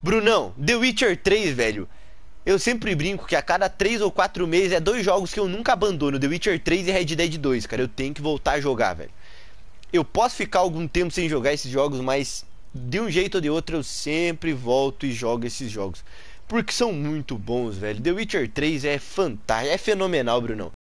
Brunão, The Witcher 3, velho. Eu sempre brinco que a cada 3 ou 4 meses é dois jogos que eu nunca abandono: The Witcher 3 e Red Dead 2, cara. Eu tenho que voltar a jogar, velho. Eu posso ficar algum tempo sem jogar esses jogos, mas de um jeito ou de outro eu sempre volto e jogo esses jogos. Porque são muito bons, velho. The Witcher 3 é fantástico, é fenomenal, Brunão.